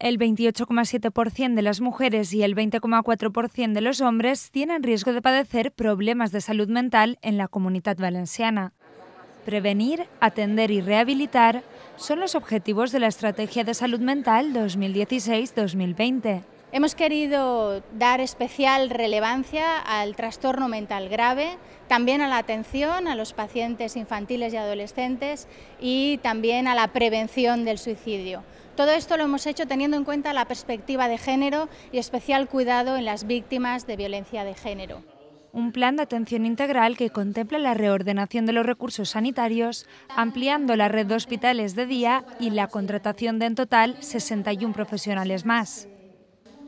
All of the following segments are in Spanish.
el 28,7% de las mujeres y el 20,4% de los hombres tienen riesgo de padecer problemas de salud mental en la comunidad valenciana. Prevenir, atender y rehabilitar son los objetivos de la Estrategia de Salud Mental 2016-2020. Hemos querido dar especial relevancia al trastorno mental grave, también a la atención a los pacientes infantiles y adolescentes y también a la prevención del suicidio. Todo esto lo hemos hecho teniendo en cuenta la perspectiva de género y especial cuidado en las víctimas de violencia de género. Un plan de atención integral que contempla la reordenación de los recursos sanitarios, ampliando la red de hospitales de día y la contratación de en total 61 profesionales más.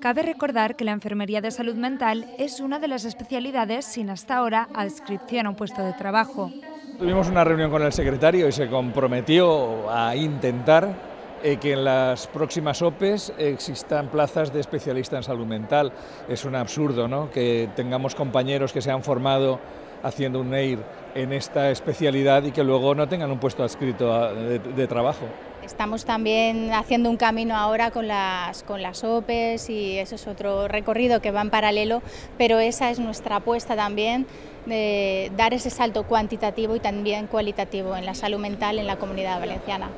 Cabe recordar que la enfermería de salud mental es una de las especialidades sin hasta ahora adscripción a un puesto de trabajo. Tuvimos una reunión con el secretario y se comprometió a intentar eh, que en las próximas OPEs existan plazas de especialista en salud mental. Es un absurdo ¿no? que tengamos compañeros que se han formado haciendo un EIR en esta especialidad y que luego no tengan un puesto adscrito de, trabajo. Estamos también haciendo un camino ahora con las, con las OPEs y eso es otro recorrido que va en paralelo, pero esa es nuestra apuesta también, de dar ese salto cuantitativo y también cualitativo en la salud mental en la comunidad valenciana.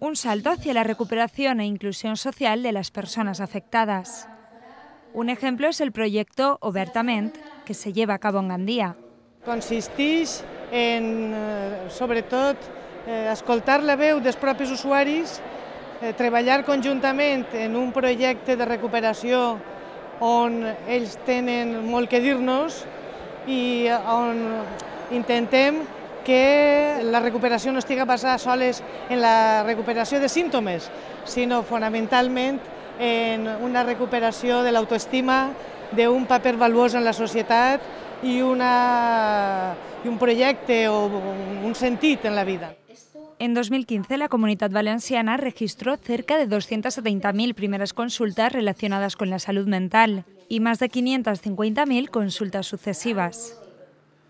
un salto hacia la recuperación e inclusión social de las personas afectadas. Un ejemplo es el proyecto Obertament, que se lleva a cabo en Gandía. Consisteix en, eh, sobretot, eh, escoltar la veu dels propis usuaris, eh, treballar conjuntament en un projecte de recuperació on ells tenen molt que dir-nos i on intentem que la recuperació no estigui basada soles en la recuperació de símptomes, sinó fonamentalment en una recuperació de l'autoestima, d'un paper valuós en la societat i, una, i un projecte o un sentit en la vida. En 2015, la comunitat valenciana registró cerca de 270.000 primeres consultas relacionadas con la salud mental y más de 550.000 consultas sucesivas.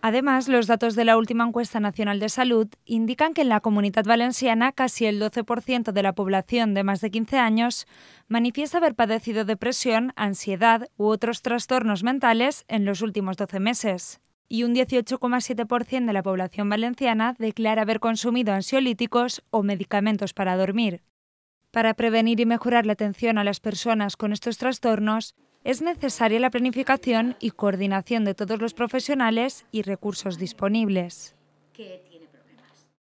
Además, los datos de la última encuesta nacional de salud indican que en la comunidad valenciana casi el 12% de la población de más de 15 años manifiesta haber padecido depresión, ansiedad u otros trastornos mentales en los últimos 12 meses. Y un 18,7% de la población valenciana declara haber consumido ansiolíticos o medicamentos para dormir. Para prevenir y mejorar la atención a las personas con estos trastornos, es necesaria la planificación y coordinación de todos los profesionales y recursos disponibles.